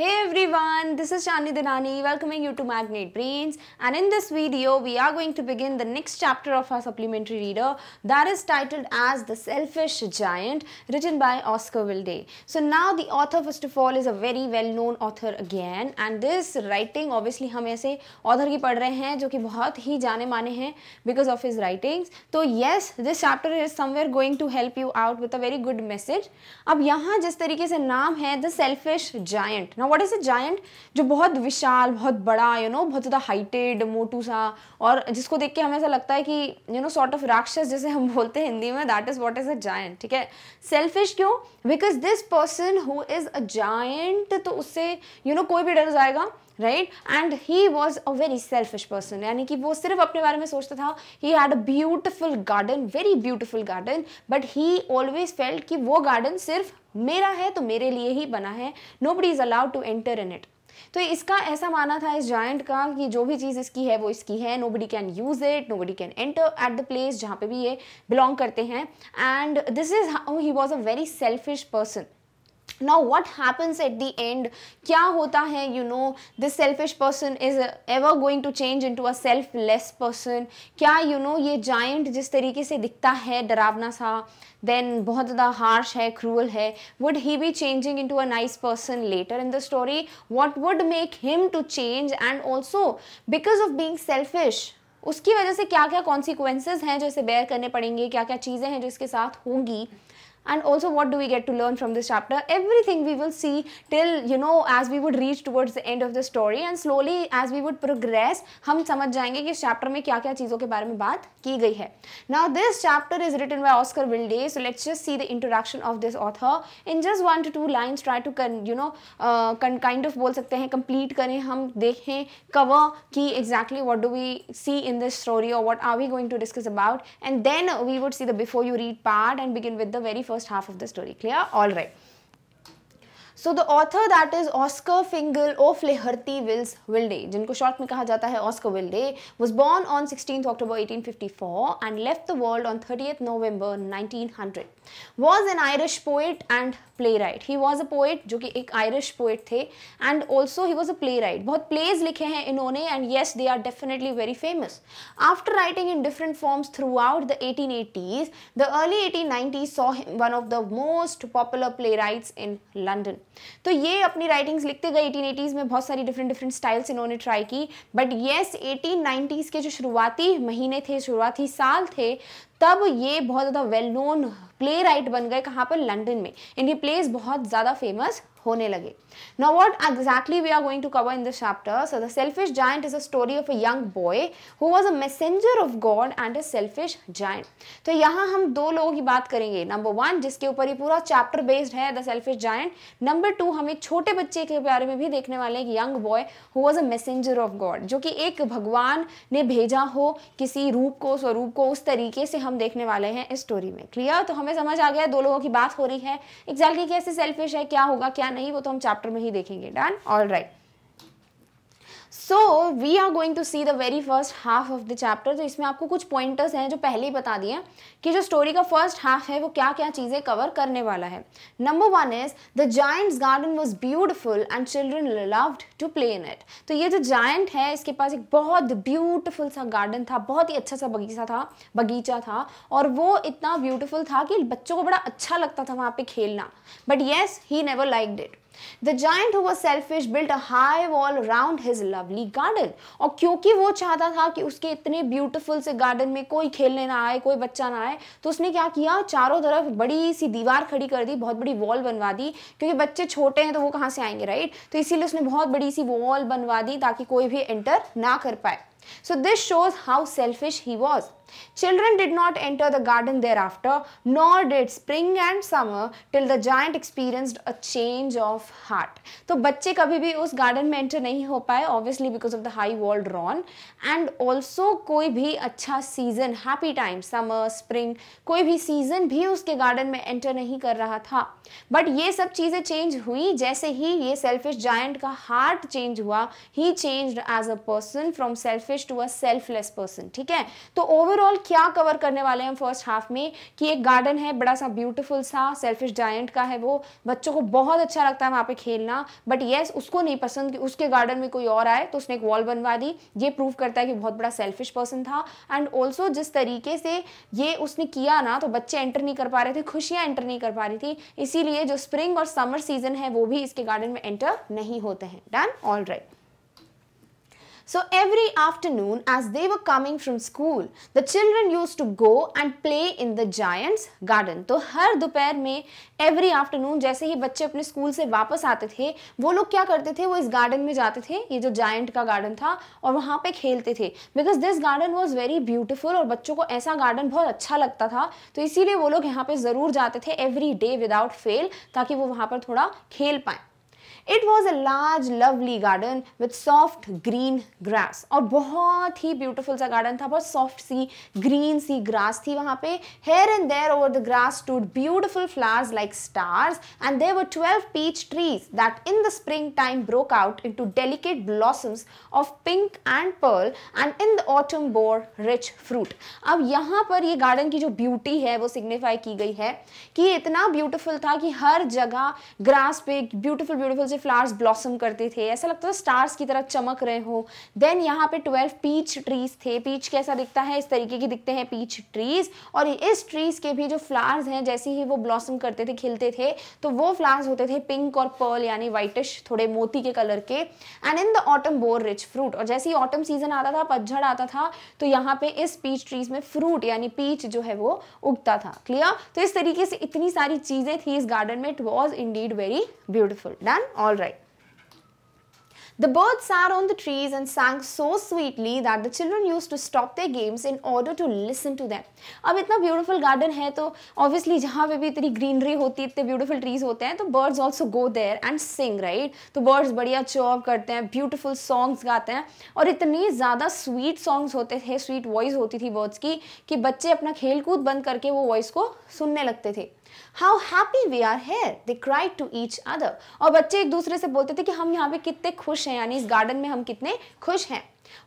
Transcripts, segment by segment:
Hey everyone, this is Shani Dinani welcoming you to Magnet Brains and in this video we are going to begin the next chapter of our supplementary reader that is titled as The Selfish Giant written by Oscar Wilde. So now the author first of all is a very well known author again and this writing obviously हम ऐसे author की पढ़ रहे हैं जो कि बहुत ही जाने माने हैं because of his writings. So yes, this chapter is somewhere going to help you out with a very good message. अब यहाँ जिस तरीके से नाम है The Selfish Giant ना व्हाट इज़ अ जायंट जो बहुत विशाल बहुत बड़ा यू you नो know, बहुत ज़्यादा हाइटेड मोटू सा और जिसको देख के हमें ऐसा लगता है कि यू नो सॉर्ट ऑफ राक्षस जैसे हम बोलते हैं हिंदी में that is what is a giant ठीक है सेल्फिश क्यों because this person who is a giant तो उससे यू you नो know, कोई भी डर जाएगा right and he was a very selfish person यानी कि वो सिर्फ अपने बारे में सोचता था he had a beautiful garden very beautiful garden but he always felt कि वो गार्डन सिर्फ मेरा है तो मेरे लिए ही बना है nobody is allowed to enter in it तो इसका ऐसा माना था इस जॉइंट का कि जो भी चीज़ इसकी है वो इसकी है nobody can use it nobody can enter at the place जहाँ पे भी ये बिलोंग करते हैं and this is how he was a very selfish person now what happens at the end kya hota hai you know this selfish person is ever going to change into a selfless person kya you know ye giant jis tarike se dikhta hai daravna sa then bahut zyada harsh hai cruel hai would he be changing into a nice person later in the story what would make him to change and also because of being selfish उसकी वजह से क्या क्या consequences हैं जो इसे bear करने पड़ेंगे क्या क्या चीज़ें हैं जो इसके साथ होंगी and also what do we get to learn from this chapter everything we will see till you know as we would reach towards the end of the story and slowly as we would progress hum samajh jayenge ki chapter mein kya kya cheezon ke bare mein baat ki gayi hai now this chapter is written by oscar wilde so let's just see the introduction of this author in just one to two lines try to you know uh, kind of bol sakte hain complete kare hum dekhe cover ki exactly what do we see in this story or what are we going to discuss about and then we would see the before you read part and begin with the very first first half of the story. Clear? Alright. So the author that is Oscar Fingal O Flahertie Wills Wilde जिनको short में कहा जाता है Oscar Wilde was born on sixteen October 1854 and left the world on thirtieth November 1900 was an Irish poet and playwright he was a poet जो कि एक Irish poet थे and also he was a playwright बहुत plays लिखे हैं इन्होंने and yes they are definitely very famous after writing in different forms throughout the eighteen eighties the early 1890s saw him one of the most popular playwrights in London. तो ये अपनी writings लिखते गए eighteen eighties में बहुत सारी different different styles इन्होंने try की बट येस एटीन 1890s के जो शुरुआती महीने थे शुरुआती साल थे तब ये बहुत ज़्यादा वेल नोन प्ले राइट बन गए कहाँ पर लंडन में इनके प्लेस बहुत ज़्यादा फेमस होने लगे know what exactly we are going to cover in this chapter so the selfish giant is a story of a young boy who was a messenger of God and a selfish giant तो यहाँ हम दो लोगों की बात करेंगे number one जिसके ऊपर ये पूरा चैप्टर बेस्ड है the selfish giant number two हम एक छोटे बच्चे के बारे में भी देखने वाले हैं एक young boy who was a messenger of God जो कि एक भगवान ने भेजा हो किसी रूप को स्वरूप को उस तरीके से हम हम देखने वाले हैं इस स्टोरी में क्लियर तो हमें समझ आ गया दो लोगों की बात हो रही है एग्जैक्टली exactly कैसे सेल्फिश है क्या होगा क्या नहीं वो तो हम चैप्टर में ही देखेंगे done all right so we are going to see the very first half of the chapter तो इसमें आपको कुछ पॉइंटर्स हैं जो पहले ही बता दिए कि जो स्टोरी का फर्स्ट हाफ है वो क्या क्या चीज़ें कवर करने वाला है number one is the giant's garden was beautiful and children loved to play in it तो ये जो जायंट है इसके पास एक बहुत ब्यूटिफुल सा गार्डन था बहुत ही अच्छा सा बगीचा था बगीचा था और वो इतना ब्यूटिफुल था कि बच्चों को बड़ा अच्छा लगता था वहाँ पे खेलना but yes he never liked it The giant who was selfish built a high wall around his lovely garden. और क्योंकि वो चाहता था कि उसके इतने beautiful से garden में कोई खेलने ना आए कोई बच्चा ना आए तो उसने क्या किया चारों तरफ बड़ी सी दीवार खड़ी कर दी बहुत बड़ी wall बनवा दी क्योंकि बच्चे छोटे हैं तो वो कहाँ से आएंगे right? तो इसीलिए उसने बहुत बड़ी सी wall बनवा दी ताकि कोई भी enter ना कर पाए So this shows how selfish he was. Children did not enter the garden thereafter, nor did spring and summer till the giant experienced a change of heart. तो बच्चे कभी भी उस गार्डन में एंटर नहीं हो पाए obviously because of the high wall around and also कोई भी अच्छा season happy time summer spring कोई भी सीजन भी उसके गार्डन में एंटर नहीं कर रहा था बट ये सब चीज़ें चेंज हुई जैसे ही ये सेल्फिश जाइंट का हार्ट चेंज हुआ he change as a person from selfish selfish to a selfless person ठीक है तो ओवरऑल क्या कवर करने वाले हैं फर्स्ट हाफ में कि एक गार्डन है बड़ा सा ब्यूटीफुल सा सेल्फिश जायंट का है वो बच्चों को बहुत अच्छा लगता है वहां पे खेलना बट येस yes, उसको नहीं पसंद कि उसके गार्डन में कोई और आए तो उसने एक वॉल बनवा दी ये प्रूव करता है कि बहुत बड़ा सेल्फिश पर्सन था एंड ऑल्सो जिस तरीके से ये उसने किया ना तो बच्चे एंटर नहीं कर पा रहे थे खुशियां एंटर नहीं कर पा रही थी इसीलिए जो स्प्रिंग और समर सीजन है वो भी इसके गार्डन में एंटर नहीं होते हैं done all right So every afternoon as they were coming from school, the children used to go and play in the giant's garden. तो हर दोपहर में every afternoon जैसे ही बच्चे अपने स्कूल से वापस आते थे वो लोग क्या करते थे वो इस गार्डन में जाते थे ये जो जायंट का गार्डन था और वहाँ पे खेलते थे because this garden was very beautiful और बच्चों को ऐसा गार्डन बहुत अच्छा लगता था तो इसीलिए वो लोग यहाँ पे ज़रूर जाते थे एवरी डे विदाउट फेल ताकि वो वहाँ पर थोड़ा खेल पाएँ it was a large lovely garden with soft green grass और बहुत ही ब्यूटिफुल सा गार्डन था बहुत सॉफ्ट सी ग्रीन सी ग्रास थी वहाँ पे here and there over the grass two beautiful stars and there were twelve peach trees that in the spring time broke out into delicate blossoms of pink and pearl and in the autumn bore rich fruit अब यहाँ पर ये garden की जो beauty है वो signify की गई है कि इतना ब्यूटिफुल था कि हर जगह ग्रास पे ब्यूटिफुल ब्यूटीफुल मुझे फ्लावर्स ब्लॉसम करते थे ऐसा लगता था स्टार्स की तरह चमक रहे हो देन यहाँ पे ट्वेल्व पीच ट्रीज थे पीच कैसा दिखता है इस तरीके के दिखते हैं पीच ट्रीज और इस ट्रीज के भी जो फ्लावर्स हैं जैसे ही वो ब्लॉसम करते थे खिलते थे तो वो फ्लावर्स होते थे पिंक और पर्ल यानी वाइटिश थोड़े मोती के कलर के and in the autumn bore rich fruit और जैसे ही ऑटम सीजन आता था पतझड़ आता था तो यहाँ पे इस पीच ट्रीज में फ्रूट यानी पीच जो है वो उगता था क्लियर तो इस तरीके से इतनी सारी चीज़ें थी इस गार्डन में it was indeed very beautiful done all right. The birds sat on the trees and sang so sweetly that the children used to stop their games in order to listen to them. अब इतना beautiful garden है तो obviously जहाँ पे भी इतनी greenery होती है इतने beautiful trees होते हैं तो birds also go there and sing right. तो birds बढ़िया chirp करते हैं beautiful songs गाते हैं और इतनी ज़्यादा sweet songs होते थे sweet voice होती थी birds की कि बच्चे अपना खेल कूद बंद करके वो voice को सुनने लगते थे how happy we are here they cry to each other और बच्चे एक दूसरे से बोलते थे कि हम यहाँ पे कितने खुश हैं यानी इस गार्डन में हम कितने खुश हैं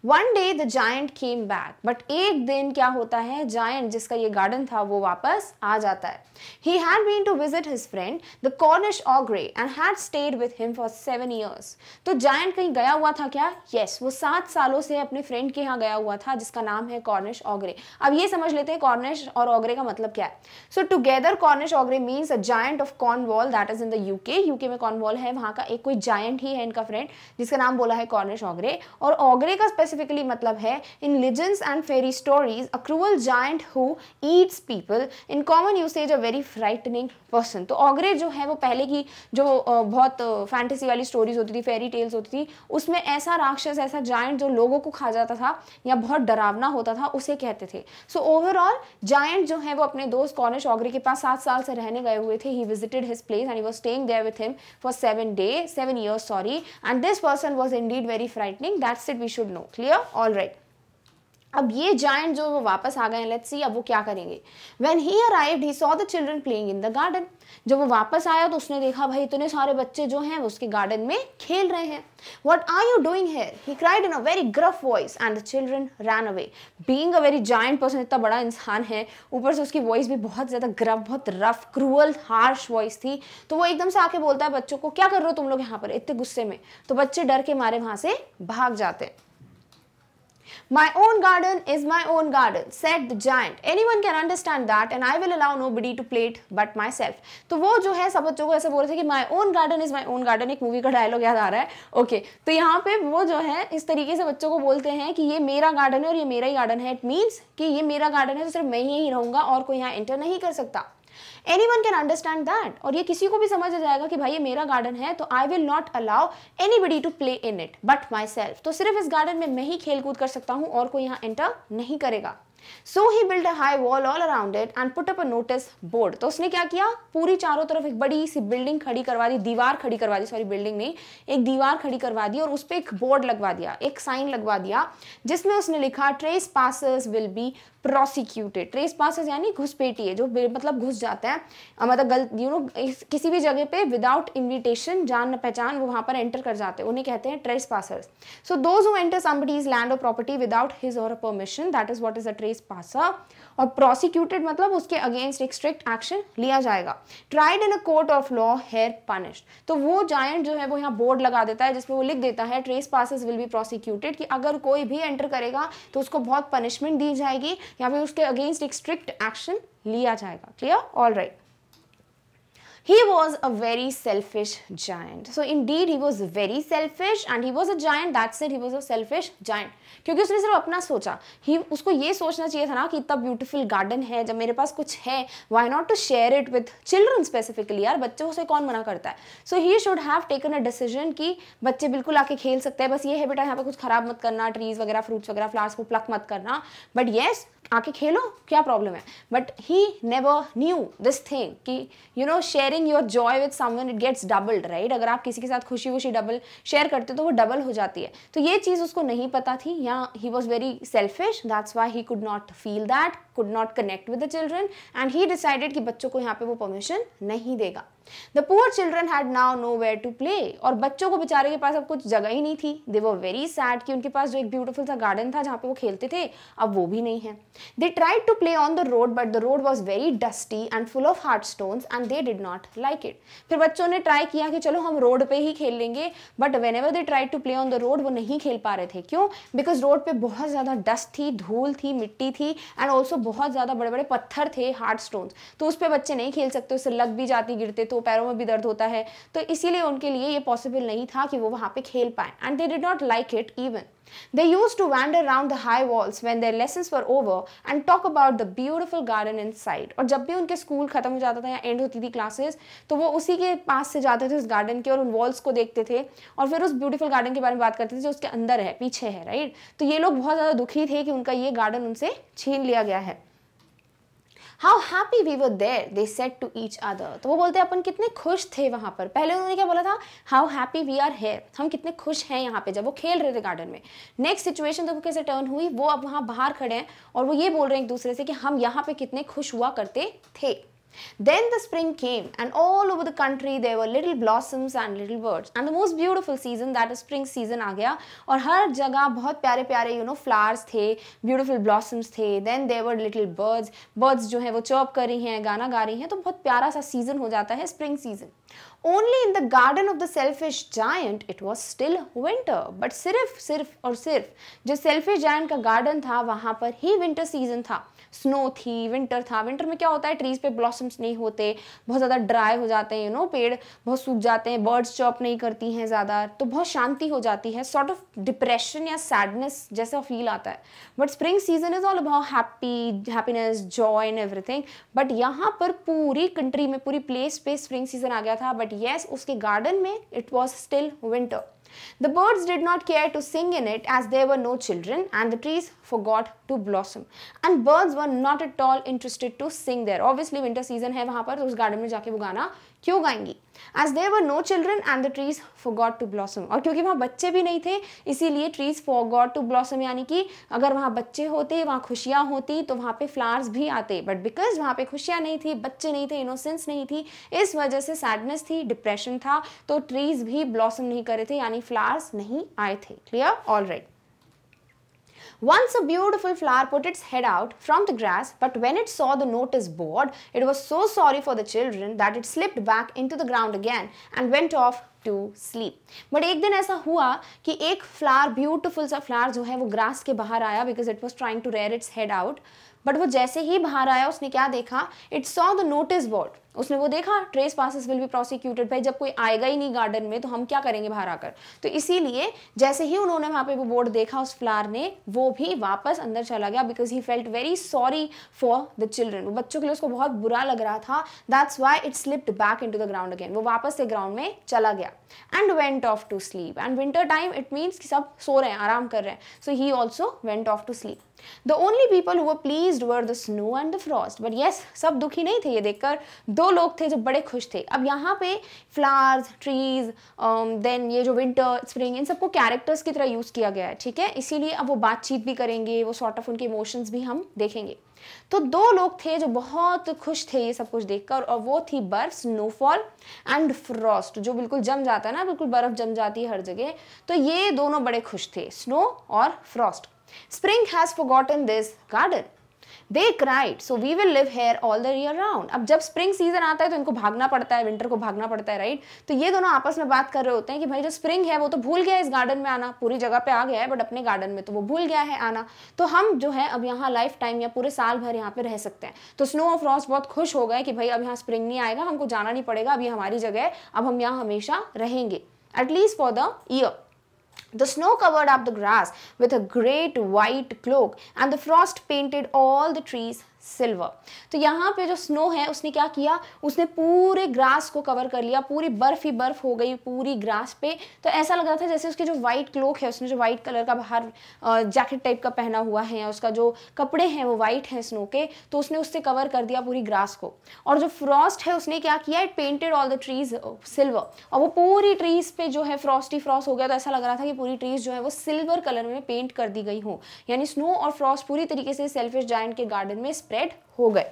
one day the giant came back but एक दिन क्या होता है जायंट जिसका ये गार्डन था वो वापस आ जाता है he had been to visit his friend the Cornish ogre and had stayed with him for seven years तो जायंट कहीं गया हुआ था क्या यस yes, वो सात सालों से अपने फ्रेंड के यहाँ गया हुआ था जिसका नाम है कॉर्निश ऑग्रे अब ये समझ लेते हैं कॉर्निश और ऑग्रे का मतलब क्या है so together Cornish ogre means a giant of Cornwall that is in the UK UK में कॉर्नवॉल है वहां का एक कोई जायंट ही है इनका फ्रेंड जिसका नाम बोला है कॉर्निश ऑग्रे और ऑग्रे का स्पेसिफिकली मतलब है in legends and fairy stories a cruel giant who eats people in common usage a very frightening person तो ऑगरे जो है वो पहले की जो बहुत फैंटेसी वाली स्टोरीज होती थी फेरी टेल्स होती थी उसमें ऐसा राक्षस ऐसा जाइंट जो लोगों को खा जाता था या बहुत डरावना होता था उसे कहते थे सो ओवरऑल जाइंट जो है वो अपने दोस्त कॉनिश ऑगरे के पास सात साल से रहने गए हुए थे he visited his place and he was staying there with him for seven day seven years sorry and this person was indeed very frightening that's it we should know hmm clear all right अब ये giant जो वो वापस आ गए हैं let's see अब वो क्या करेंगे when he arrived he saw the children playing in the garden जब वो वापस आया तो उसने देखा भाई इतने सारे बच्चे जो हैं वो उसके गार्डन में खेल रहे हैं what are you doing here he cried in a very gruff voice and the children ran away being a very giant person इतना बड़ा इंसान है ऊपर से उसकी वॉइस भी बहुत ज़्यादा ग्रफ बहुत रफ क्रूअल हार्श वॉइस थी तो वो एकदम से आके बोलता है बच्चों को क्या कर रहे हो तुम लोग यहाँ पर इतने गुस्से में तो बच्चे डर के मारे वहां से भाग जाते हैं My own garden is my own garden, said the giant. Anyone can understand that and I will allow nobody to play it but myself. तो वो जो है सब बच्चों को ऐसे बोल रहे थे कि my own garden is my own garden एक मूवी का डायलॉग याद आ रहा है ओके okay, तो यहाँ पे वो जो है इस तरीके से बच्चों को बोलते हैं कि ये मेरा गार्डन है और ये मेरा ही गार्डन है इट मीन्स कि ये मेरा गार्डन है तो सिर्फ मैं ही रहूँगा और कोई यहाँ एंटर नहीं कर सकता anyone can understand that और ये किसी को भी समझ आ जाएगा कि भाई ये मेरा गार्डन है तो I will not allow anybody to play in it but myself तो सिर्फ इस गार्डन में मैं ही खेल कूद कर सकता हूँ और कोई यहाँ एंटर नहीं करेगा so he build a high wall all around it and put up a notice board तो उसने क्या किया पूरी चारों तरफ एक बड़ी सी बिल्डिंग खड़ी करवा दी दीवार खड़ी करवा दी सॉरी बिल्डिंग नहीं एक दीवार खड़ी करवा दी और उस पर एक बोर्ड लगवा दिया एक साइन लगवा दिया जिसमें उसने लिखा trespassers will be prosecuted trespassers यानी घुसपेटी है जो मतलब घुस जाता है मतलब गलत यू नो किसी भी जगह पे विदाउट इन्विटेशन जान पहचान वो वहाँ पर एंटर कर जाते हैं उन्हें कहते हैं trespassers so those who enter somebody's land और प्रॉपर्टी विदाउट हिज और permission that is what is a trespasser और प्रोसिक्यूटेड मतलब उसके अगेंस्ट एक स्ट्रिक्ट एक्शन लिया जाएगा tried in a court of law here punished तो वो जायंट जो है वो यहाँ बोर्ड लगा देता है जिसमें वो लिख देता है trespassers will be prosecuted कि अगर कोई भी एंटर करेगा तो उसको बहुत पनिशमेंट दी जाएगी या फिर उसके अगेंस्ट एक स्ट्रिक्ट एक्शन लिया जाएगा clear all right he was a very selfish giant so indeed he was very selfish and he was a giant that's it he was a selfish giant क्योंकि उसने सिर्फ अपना सोचा ही उसको ये सोचना चाहिए था ना कि इतना ब्यूटीफुल गार्डन है जब मेरे पास कुछ है why not to share it with children specifically यार बच्चों से कौन मना करता है so he should have taken a decision कि बच्चे बिल्कुल आके खेल सकते हैं बस ये है बेटा यहाँ पे कुछ खराब मत करना ट्रीज वगैरह फ्रूट्स वगैरह फ्लावर्स को प्लक मत करना बट येस yes, आके खेलो क्या प्रॉब्लम है but he never knew this thing कि you know sharing your joy with someone it gets doubled right अगर आप किसी के साथ खुशी वुशी डबल शेयर करते हो तो वो डबल हो जाती है तो ये चीज़ उसको नहीं पता थी yeah he was very selfish that's why he could not feel that could not connect with the children and he decided ki bachcho ko yahan pe wo permission nahi dega the poor children had now nowhere to play और बच्चों को बेचारे के पास अब कुछ जगह ही नहीं थी दे वो वेरी सैड कि उनके पास जो एक ब्यूटीफुल सा गार्डन था जहाँ पे वो खेलते थे अब वो भी नहीं है they tried to play on the road but the road was very dusty and full of hard stone and they did not like it फिर बच्चों ने ट्राई किया कि चलो हम रोड पे ही खेल लेंगे but whenever they tried to play on the road वो नहीं खेल पा रहे थे क्यों बिकॉज रोड पे बहुत ज़्यादा डस्ट थी धूल थी मिट्टी थी एंड ऑल्सो बहुत ज़्यादा बड़े बड़े पत्थर थे हार्ड स्टोन तो उस पर बच्चे नहीं खेल सकते उससे लग भी जाती गिरते तो तो पैरों में भी दर्द होता है तो इसीलिए उनके लिए ये पॉसिबल नहीं था कि वो वहाँ पे खेल पाए and they did not like it even they use to wander around the high walls walls their lesson for over and talk about the beautiful garden inside और जब भी उनके स्कूल खत्म हो जाता था या एंड होती थी क्लासेस तो वो उसी के पास से जाते थे उस गार्डन के और उन वॉल्स को देखते थे और फिर उस ब्यूटिफुल गार्डन के बारे में बात करते थे जो उसके अंदर है पीछे है राइट तो ये लोग बहुत ज़्यादा दुखी थे कि उनका ये गार्डन उनसे छीन लिया गया है how happy we were there they said to each other तो वो बोलते हैं अपन कितने खुश थे वहाँ पर पहले उन्होंने क्या बोला था how happy we are here हम कितने खुश हैं यहाँ पे जब वो खेल रहे थे गार्डन में नेक्स्ट सिचुएशन देखो कैसे टर्न हुई वो अब वहाँ बाहर खड़े हैं और वो ये बोल रहे हैं एक दूसरे से कि हम यहाँ पे कितने खुश हुआ करते थे Then the spring came and all over the country there were little blossoms and little birds. And the most beautiful season that is spring season आ गया और हर जगह बहुत प्यारे प्यारे you know, flowers थे beautiful blossoms थे Then there were little birds. Birds जो है वो chirp कर रही हैं गाना गा रही हैं तो बहुत प्यारा सा season हो जाता है spring season. only in the garden of the selfish giant it was still winter but सिर्फ सिर्फ और सिर्फ जो selfish giant का garden था वहां पर ही winter season था स्नो थी विंटर था विंटर में क्या होता है ट्रीज पे ब्लॉसम्स नहीं होते बहुत ज़्यादा ड्राई हो जाते हैं यू you नो know, पेड़ बहुत सूख जाते हैं बर्ड्स चॉप नहीं करती हैं ज़्यादा तो बहुत शांति हो जाती है सॉर्ट ऑफ डिप्रेशन या सैडनेस जैसा फील आता है but spring season is all about happy happiness joy and everything but यहाँ पर पूरी कंट्री में पूरी प्लेस पे स्प्रिंग सीजन आ गया था बट yes, उसके garden में it was still winter. The birds did not care to sing in it as there were no children and the trees forgot to blossom. And birds were not at all interested to sing there. Obviously winter season है वहाँ पर तो उस garden में जाके वो गाना क्यों गाएंगी as there were no children and the trees forgot to blossom और क्योंकि वहाँ बच्चे भी नहीं थे इसीलिए trees forgot to blossom यानी कि अगर वहाँ बच्चे होते वहाँ खुशियाँ होती तो वहाँ पे फ्लावर्स भी आते बट बिकॉज वहाँ पे खुशियाँ नहीं थी बच्चे नहीं थे इनोसेंस नहीं थी इस वजह से सैडनेस थी डिप्रेशन था तो ट्रीज भी ब्लॉसम नहीं करे थे यानी फ्लावर्स नहीं आए थे clear all right Once a beautiful flower put its head out from the grass, but when it saw the notice board, it was so sorry for the children that it slipped back into the ground again and went off to sleep but एक दिन ऐसा हुआ कि एक flower beautiful सा flower जो है वो ग्रास के बाहर आया because it was trying to rear its head out but वो जैसे ही बाहर आया उसने क्या देखा it saw the notice board उसने वो देखा trespassers will be prosecuted भाई जब कोई आएगा ही नहीं गार्डन में तो हम क्या करेंगे बाहर आकर तो इसीलिए जैसे ही उन्होंने वहाँ पे वो बोर्ड देखा उस फ्लार ने वो भी वापस अंदर चला गया because he felt very sorry for the children बच्चों के लिए उसको बहुत बुरा लग रहा था that's why it slipped back in the ground again वो वापस से ग्राउंड में चला गया and went off to sleep and winter time it means कि सब सो रहे हैं आराम कर रहे हैं so he also went off to sleep the only people हुआ pleased were the snow and the frost but yes सब दुखी नहीं थे ये देखकर दो जो लोग थे जो बड़े खुश थे अब यहाँ पे फ्लावर्स ट्रीज देन ये जो विंटर स्प्रिंग इन सबको कैरेक्टर्स की तरह यूज़ किया गया है ठीक है इसीलिए अब वो बातचीत भी करेंगे वो सॉर्ट ऑफ उनके इमोशंस भी हम देखेंगे तो दो लोग थे जो बहुत खुश थे ये सब कुछ देखकर और वो थी बर्फ स्नोफॉल एंड फ्रॉस्ट जो बिल्कुल जम जाता है ना बिल्कुल बर्फ जम जाती है हर जगह तो ये दोनों बड़े खुश थे स्नो और frost spring has forgotten this garden they cried so we will live here all the year round अब जब स्प्रिंग सीजन आता है तो इनको भागना पड़ता है विंटर को भागना पड़ता है राइट तो ये दोनों आपस में बात कर रहे होते हैं कि भाई जो स्प्रिंग है वो तो भूल गया इस गार्डन में आना पूरी जगह पे आ गया है बट अपने गार्डन में तो वो भूल गया है आना तो हम जो है अब यहाँ लाइफ टाइम या पूरे साल भर यहाँ पे रह सकते हैं तो स्नो ऑफ रॉस बहुत खुश हो गए कि भाई अब यहाँ स्प्रिंग नहीं आएगा हमको जाना नहीं पड़ेगा अभी हमारी जगह है अब हम यहाँ हमेशा रहेंगे at least for the year The snow covered up the grass with a great white cloak, and the frost painted all the trees silver तो यहाँ पे जो स्नो है उसने क्या किया उसने पूरे ग्रास को कवर कर लिया पूरी बर्फ ही बर्फ हो गई पूरी ग्रास पे तो ऐसा लग रहा था जैसे उसके जो व्हाइट क्लोक है उसने जो व्हाइट कलर का बाहर जैकेट टाइप का पहना हुआ है या उसका जो कपड़े हैं वो व्हाइट हैं स्नो के तो उसने उससे कवर कर दिया पूरी ग्रास को और जो फ्रॉस्ट है उसने क्या किया it painted all the trees silver और वो पूरी ट्रीज पे जो है फ्रॉस्ट ही फ्रॉस्ट हो गया तो ऐसा लग रहा था कि पूरी ट्रीज जो है वो सिल्वर कलर में पेंट कर दी गई हो यानी स्नो और फ्रॉस्ट पूरी तरीके से सेल्फिश जाइंट के गार्डन में स्प्रेड हो गए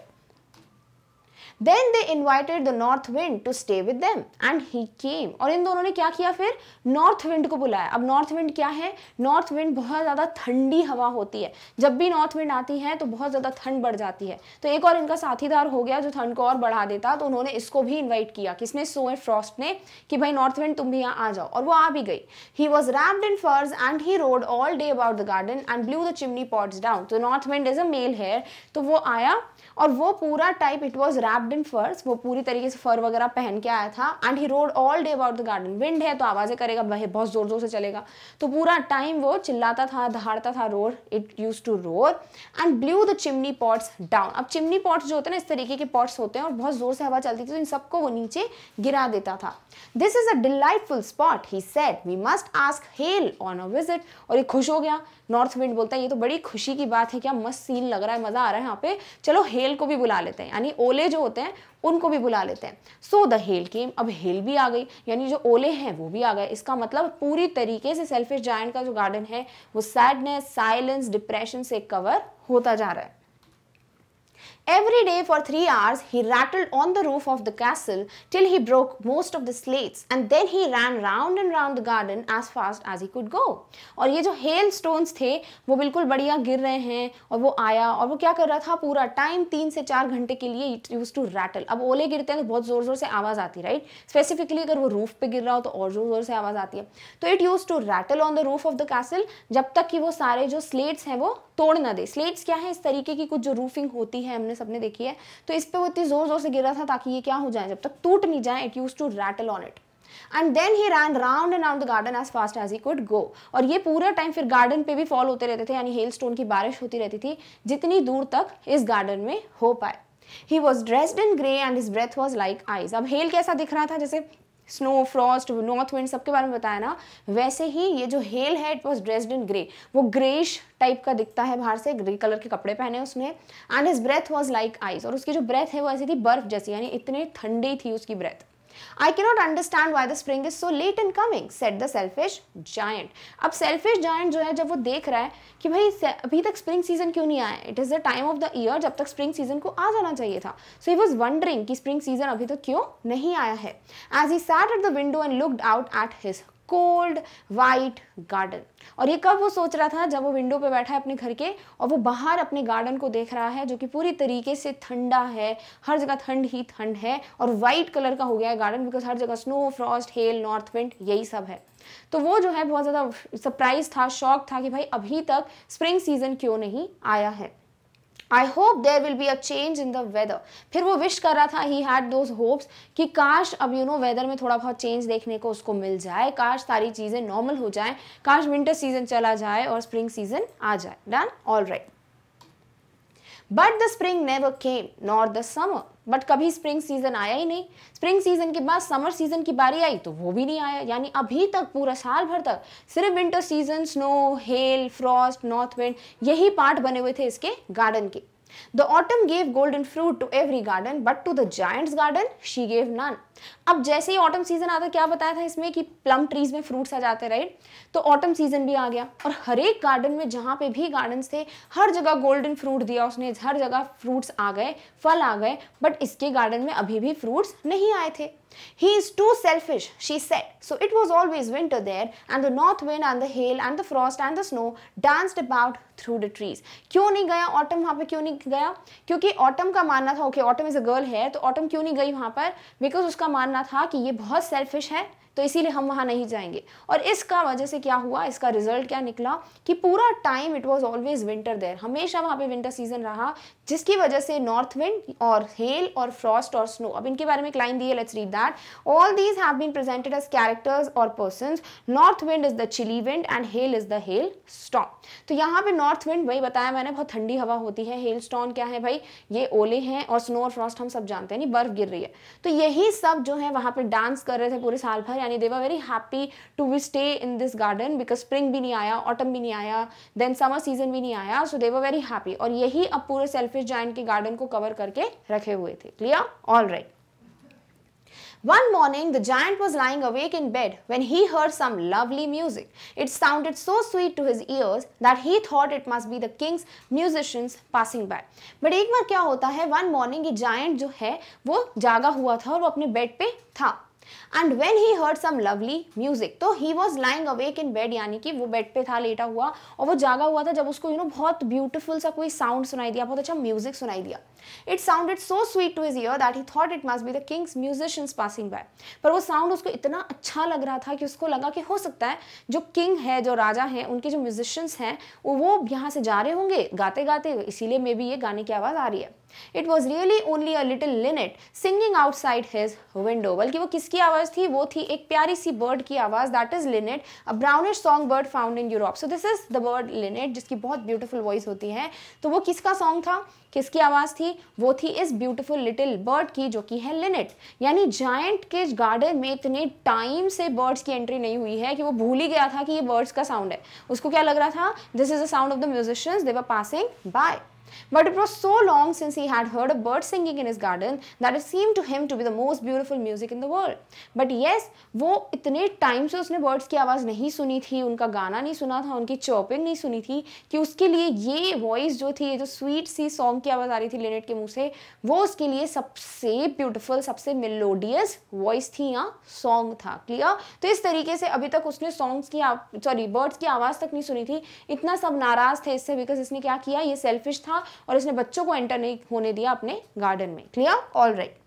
then they invited the north wind to stay with them and he came और इन दोनों ने क्या किया फिर नॉर्थ विंड को बुलाया अब नॉर्थ विंड क्या है नॉर्थ विंड बहुत ज़्यादा ठंडी हवा होती है जब भी नॉर्थ विंड आती है तो बहुत ज़्यादा ठंड बढ़ जाती है तो एक और इनका साथीदार हो गया जो ठंड को और बढ़ा देता तो उन्होंने इसको भी इन्वाइट किया किसने सोए फ्रॉस्ट ने कि भाई नॉर्थ विंड तुम भी यहाँ आ जाओ और वो आ भी गई he was wrapped in furs and he roared all day about the garden and blew the chimney pots down तो north wind is a male here तो वो आया और वो पूरा type it was wrapped in furs वो पूरी तरीके से फर वगैरह पहन के आया था and he roared all day about the garden wind है तो आवाज़ें करेगा वह बहुत ज़ोर ज़ोर से चलेगा तो पूरा टाइम वो चिल्लाता था धाड़ता था roar it used to roar and blew the chimney pots down अब चिमनी पॉट्स जो होते हैं ना इस तरीके के पॉट्स होते हैं और बहुत ज़ोर से हवा चलती थी तो इन सबको वो नीचे गिरा देता था this is a delightful spot he said we must ask hail on a visit और ये खुश हो गया नॉर्थ विंड बोलता है ये तो बड़ी खुशी की बात है क्या मस्त सीन लग रहा है मज़ा आ रहा है यहाँ पे चलो हेल को भी बुला लेते हैं यानी ओले जो होते हैं उनको भी बुला लेते हैं सो द हेल केम अब हेल भी आ गई यानी जो ओले हैं वो भी आ गए इसका मतलब पूरी तरीके से सेल्फिश जायंट का जो गार्डन है वो सैडनेस साइलेंस डिप्रेशन से कवर होता जा रहा है Every day for three hours, he rattled on the roof of the castle till he broke most of the slates and then he ran round and round the garden as fast as he could go. और ये जो hail stones थे वो बिल्कुल बढ़िया गिर रहे हैं और वो आया और वो क्या कर रहा था पूरा time तीन से चार घंटे के लिए it used to rattle. अब ओले गिरते हैं तो बहुत ज़ोर ज़ोर से आवाज़ आती right? Specifically अगर वो roof पे गिर रहा हो तो और ज़ोर ज़ोर से आवाज़ आती है तो it used to rattle on the roof of the castle जब तक कि वो सारे जो slates हैं वो तोड़ ना दे स्लेट्स क्या है इस तरीके की कुछ जो रूफिंग होती है हमने हमने सबने देखी है तो इस पर वो इतनी ज़ोर ज़ोर से गिर रहा था ताकि ये क्या हो जाए जब तक टूट नहीं जाए it used to rattle on it and then he ran round and round the garden as fast as he could go और ये पूरा टाइम फिर गार्डन पे भी फॉल होते रहते थे यानी हेल स्टोन की बारिश होती रहती थी जितनी दूर तक इस गार्डन में हो पाए he was dressed in grey and his breath was like ice अब हेल कैसा दिख रहा था जैसे स्नो फ्रॉस्ट नॉर्थ विंड सबके बारे में बताया ना वैसे ही ये जो हेल है it was dressed in grey वो ग्रेश टाइप का दिखता है बाहर से ग्रे कलर के कपड़े पहने उसने and his breath was like ice और उसकी जो ब्रेथ है वो ऐसी थी बर्फ जैसी यानी इतनी ठंडी थी उसकी breath I cannot understand why the spring is so late in coming, said the selfish giant. अब selfish giant जो है जब वो देख रहा है कि भाई अभी तक spring season क्यों नहीं आया It is the time of the year जब तक spring season को आ जाना चाहिए था So he was wondering कि spring season अभी तक क्यों नहीं आया है As he sat at the window and looked out at his cold white garden और ये कब वो सोच रहा था जब वो विंडो पे बैठा है अपने घर के और वो बाहर अपने गार्डन को देख रहा है जो कि पूरी तरीके से ठंडा है हर जगह ठंड ही ठंड है और वाइट कलर का हो गया है गार्डन बिकॉज हर जगह snow frost hail north wind यही सब है तो वो जो है बहुत ज़्यादा सरप्राइज था शौक था कि भाई अभी तक स्प्रिंग सीजन क्यों नहीं आया है I hope there will be a change in the weather फिर वो विश कर रहा था ही हैड दोज होप्स कि काश अब यू नो वेदर में थोड़ा बहुत चेंज देखने को उसको मिल जाए काश सारी चीज़ें नॉर्मल हो जाए काश विंटर सीजन चला जाए और स्प्रिंग सीजन आ जाए done all right but the spring never came nor the summer but कभी स्प्रिंग सीजन आया ही नहीं स्प्रिंग सीजन के बाद समर सीजन की बारी आई तो वो भी नहीं आया यानी अभी तक पूरा साल भर तक सिर्फ winter season snow hail frost north wind यही पार्ट बने हुए थे इसके गार्डन के The autumn gave golden fruit to every garden, but to the giant's garden she gave none. अब जैसे ही ऑटम सीजन आता क्या बताया था इसमें कि प्लम ट्रीज में फ्रूट्स आ जाते राइट तो ऑटम सीजन भी आ गया और हर एक गार्डन में जहां पे भी गार्डन थे हर जगह गोल्डन फ्रूट दिया उसने हर जगह फ्रूट्स आ गए फल आ गए बट इसके गार्डन में अभी भी फ्रूट्स नहीं आए थे He is too selfish, she said. So it was always winter there, and the north wind and the hail and the frost and the snow danced about through the trees क्यों नहीं गया autumn वहाँ पे क्यों नहीं गया क्योंकि autumn का मानना था okay autumn is a girl है तो ऑटम क्यों नहीं गई वहाँ पर बिकॉज उसका मानना था कि ये बहुत सेल्फिश है तो इसीलिए हम वहाँ नहीं जाएंगे और इसका वजह से क्या हुआ इसका रिजल्ट क्या निकला कि पूरा time it was always winter there हमेशा वहाँ पर विंटर सीजन रहा जिसकी वजह से नॉर्थ विंड और हेल और फ्रॉस्ट और स्नो अब इनके बारे में क्लाइन दिए let's read that all these have been presented as characters और person north wind is the chilly wind and hail is the hail storm तो यहाँ पे नॉर्थ विंड वही बताया मैंने बहुत ठंडी हवा होती है हेल स्टोन क्या है भाई ये ओले हैं और स्नो और फ्रॉस्ट हम सब जानते हैं नहीं बर्फ गिर रही है तो यही सब जो है वहाँ पे डांस कर रहे थे पूरे साल भर यानी they were very happy to we stay in this garden because spring भी नहीं आया ऑटम भी नहीं आया देन समर सीजन भी नहीं आया सो दे वर वेरी हैप्पी और यही अब पूरे सेल्फिश जाइंट के गार्डन को कवर करके रखे हुए थे clear all right One morning, the giant was lying awake in bed when he heard some lovely music. It sounded so sweet to his ears that he thought it must be the king's musicians passing by. But एक बार क्या होता है One morning, ये giant जो है वो जागा हुआ था और वो अपने bed पे था and when he heard some lovely music तो he was lying awake in bed यानी कि वो बेड पे था लेटा हुआ और वो जागा हुआ था जब उसको यू you नो know, बहुत ब्यूटिफुल सा कोई साउंड सुनाई दिया बहुत अच्छा म्यूजिक सुनाई दिया it sounded so sweet to his ear that he thought it must be the king's musicians passing by पर वो साउंड उसको इतना अच्छा लग रहा था कि उसको लगा कि हो सकता है जो किंग है जो राजा है उनके जो म्यूजिशियंस हैं वो यहाँ से जा रहे होंगे गाते गाते इसीलिए मे बी ये गाने की आवाज़ आ रही है it was really only a little linnet singing outside his window बल्कि वो किसकी आवाज़ थी वो थी एक प्यारी सी बर्ड की आवाज़ that is linnet a brownish song bird found in Europe so this is the bird linnet जिसकी बहुत ब्यूटिफुल वॉइस होती है तो वो किसका सॉन्ग था किसकी आवाज़ थी वो थी इस ब्यूटीफुल लिटिल बर्ड की जो कि है लिनेट यानी जायंट के गार्डन में इतने टाइम से बर्ड्स की एंट्री नहीं हुई है कि वो भूल ही गया था कि ये बर्ड्स का साउंड है उसको क्या लग रहा था this is the sound of the musicians they were passing by But it was so long since he had heard a bird singing in his garden that it seemed to him to be the most beautiful music in the world. But yes, वो इतने time से उसने birds की आवाज़ नहीं सुनी थी उनका गाना नहीं सुना था उनकी chirping नहीं सुनी थी कि उसके लिए ये वॉइस जो थी ये जो स्वीट सी सॉन्ग की आवाज़ आ रही थी लेनेट के मुँह से वो उसके लिए सबसे beautiful, सबसे मेलोडियस वॉइस थी या सॉन्ग था क्लियर तो इस तरीके से अभी तक उसने सॉन्ग्स की सॉरी बर्ड्स की आवाज़ तक नहीं सुनी थी इतना सब नाराज़ थे इससे बिकॉज इसने क्या किया ये सेल्फिश था था और इसने बच्चों को एंटर नहीं होने दिया अपने गार्डन में clear all right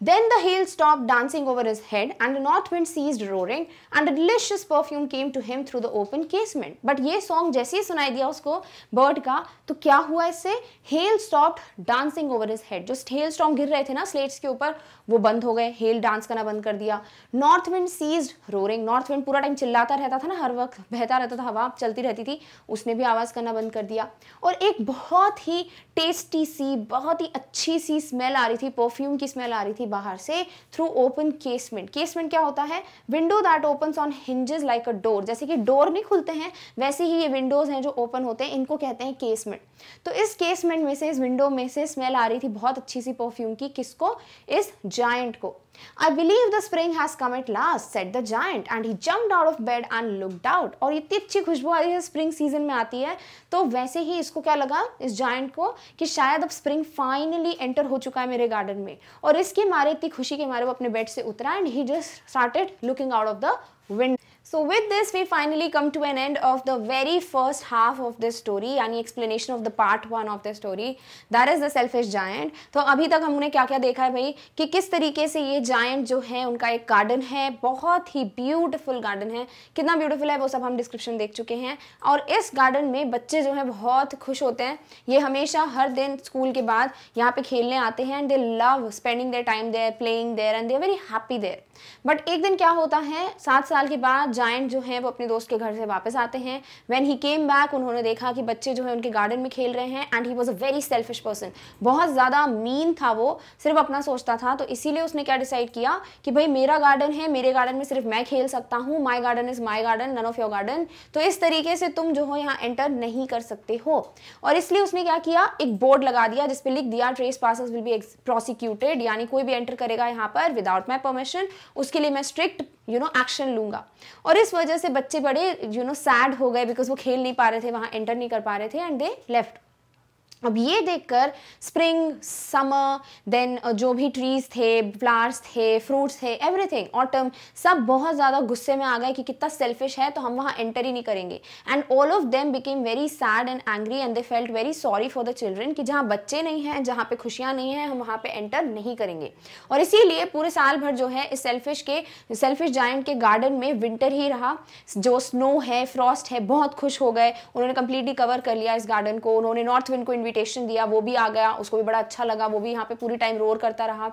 Then the hail stopped dancing over his head and the north wind ceased roaring and a delicious perfume came to him through the open casement. But ये song जैसे ही सुनाई दिया उसको bird का तो क्या हुआ इससे hail stopped dancing over his head. Just hail storm गिर रहे थे ना slates के ऊपर वो बंद हो गए hail dance करना बंद कर दिया North wind ceased roaring. North wind पूरा time चिल्लाता रहता था ना हर वक्त बहता रहता था हवा चलती रहती थी उसने भी आवाज़ करना बंद कर दिया और एक बहुत ही tasty सी बहुत ही अच्छी सी smell आ रही थी परफ्यूम की स्मेल आ रही थी बाहर से थ्रू ओपन केसमेंट केसमेंट क्या होता है window that open on hinges like a door जैसे कि डोर नहीं खुलते हैं वैसे ही ये विंडोज़ हैं जो ओपन होते हैं इनको कहते हैं केसमेंट तो इस केसमेंट में से इस विंडो में से स्मेल आ रही थी बहुत अच्छी सी परफ्यूम की किसको इस जाइंट को I believe the spring has come at last, said the giant, and he jumped out of bed and looked out. और इतनी अच्छी खुशबू आ रही है स्प्रिंग सीजन में आती है तो वैसे ही इसको क्या लगा इस जायंट को कि शायद अब स्प्रिंग फाइनली एंटर हो चुका है मेरे गार्डन में और इसके मारे इतनी खुशी के मारे वो अपने बेड से उतरा and he just started looking out of the window so with this we finally come to an end of the very first half of this story यानी explanation of the part one of the story that is the selfish giant तो अभी तक हमने क्या क्या देखा है भाई कि किस तरीके से ये जायंट जो है उनका एक गार्डन है बहुत ही ब्यूटिफुल गार्डन है कितना ब्यूटिफुल है वो सब हम डिस्क्रिप्शन देख चुके हैं और इस गार्डन में बच्चे जो हैं बहुत खुश होते हैं ये हमेशा हर दिन स्कूल के बाद यहाँ पे खेलने आते हैं and they love spending their time there playing there and they very happy there but एक दिन क्या होता है सात साल के बाद जायंट जो हैं वो अपने दोस्त के घर से वापस आते हैं वैन ही केम बैक उन्होंने देखा कि बच्चे जो हैं उनके गार्डन में खेल रहे हैं and he was a very selfish person बहुत ज़्यादा मीन था वो सिर्फ अपना सोचता था तो इसीलिए उसने क्या डिसाइड किया कि भाई मेरा गार्डन है मेरे गार्डन में सिर्फ मैं खेल सकता हूँ my garden is my garden none of your garden तो इस तरीके से तुम जो हो यहाँ एंटर नहीं कर सकते हो और इसलिए उसने क्या किया एक बोर्ड लगा दिया जिसपे लिख दिया trespass will be prosecuted यानी कोई भी एंटर करेगा यहाँ पर विदाउट माई परमिशन उसके लिए मैं स्ट्रिक्ट यू नो एक्शन लूंगा और इस वजह से बच्चे बड़े यू नो सैड हो गए बिकॉज वो खेल नहीं पा रहे थे वहाँ एंटर नहीं कर पा रहे थे एंड दे लेफ्ट अब ये देखकर स्प्रिंग समर देन जो भी ट्रीज थे फ्लावर्स थे फ्रूट्स थे एवरीथिंग ऑटम सब बहुत ज़्यादा गुस्से में आ गए कि कितना सेल्फिश है तो हम वहाँ एंटर ही नहीं करेंगे and all of them became very sad and angry and they felt very sorry for the children कि जहाँ बच्चे नहीं हैं जहाँ पे खुशियाँ नहीं हैं हम वहाँ पर एंटर नहीं करेंगे और इसीलिए पूरे साल भर जो है इस सेल्फिश के सेल्फिश जाइंट के गार्डन में विंटर ही रहा जो स्नो है फ्रॉस्ट है बहुत खुश हो गए उन्होंने कम्प्लीटली कवर कर लिया इस गार्डन को उन्होंने नॉर्थ विंड को इन्विटेशन दिया वो भी आ गया उसको भी बड़ा अच्छा लगा वो भी यहाँ पे पूरी टाइम रोर करता रहा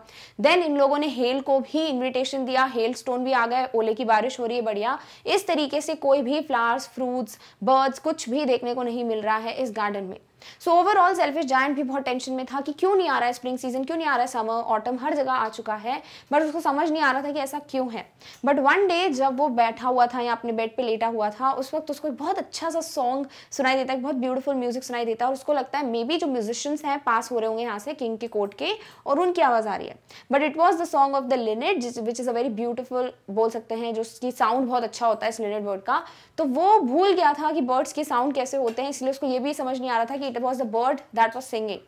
देन इन लोगों ने हेल को भी इन्विटेशन दिया हेल स्टोन भी आ गए ओले की बारिश हो रही है बढ़िया इस तरीके से कोई भी फ्लावर्स फ्रूट्स बर्ड्स कुछ भी देखने को नहीं मिल रहा है इस गार्डन में सो ओवरऑल सेल्फिश जायंट भी बहुत टेंशन में था कि क्यों नहीं आ रहा है स्प्रिंग सीजन क्यों नहीं आ रहा है समर ऑटम हर जगह आ चुका है बट उसको समझ नहीं आ रहा था कि ऐसा क्यों है बट वन डे जब वो बैठा हुआ था या अपने बेड पर लेटा हुआ था उस वक्त उसको एक बहुत अच्छा सा सॉन्ग सुनाई देता है बहुत ब्यूटीफुल म्यूजिक सुनाई देता है और उसको लगता है मे बी जो म्यूजिशियंस हैं पास हो रहे होंगे यहाँ से किंग के कोर्ट के और उनकी आवाज़ आ रही है but it was the song of the linnet which is a very beautiful बोल सकते हैं जो उसकी साउंड बहुत अच्छा होता है इस लिनेट बर्ड का तो वो भूल गया था कि बर्ड्स के साउंड कैसे होते हैं इसलिए उसको ये भी समझ नहीं आ रहा था कि it was the bird that was singing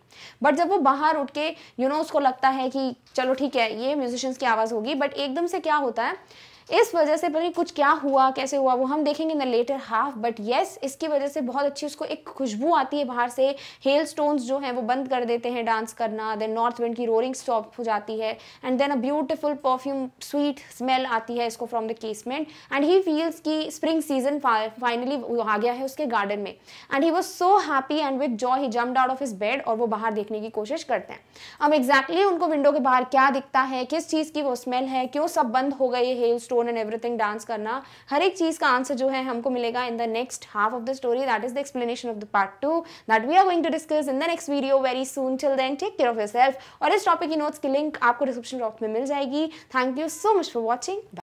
but जब वो बाहर उठ के यू you नो know, उसको लगता है कि चलो ठीक है ये म्यूजिशियंस की आवाज़ होगी बट एकदम से क्या होता है इस वजह से बल्कि कुछ क्या हुआ कैसे हुआ वो हम देखेंगे in the latter half but yes इसकी वजह से बहुत अच्छी उसको एक खुशबू आती है बाहर से हेल स्टोन्स जो हैं वो बंद कर देते हैं डांस करना देन नॉर्थ विंड की रोरिंग स्टॉप हो जाती है and then a beautiful perfume sweet smell आती है इसको from the casement and he feels की स्प्रिंग सीजन फाइनली आ गया है उसके गार्डन में and he was so happy and with joy he jump out of his bed और वो बाहर देखने की कोशिश करते हैं अब एग्जैक्टली exactly उनको विंडो के बाहर क्या दिखता है किस चीज़ की वो स्मेल है क्यों सब बंद हो गए hail stone stone and everything dance करना हर एक चीज़ का आंसर जो है हमको मिलेगा in the next half of the story that is the explanation of the part two that we are going to discuss in the next video very soon till then take care of your और इस topic की notes की link आपको description box में मिल जाएगी thank you so much for watching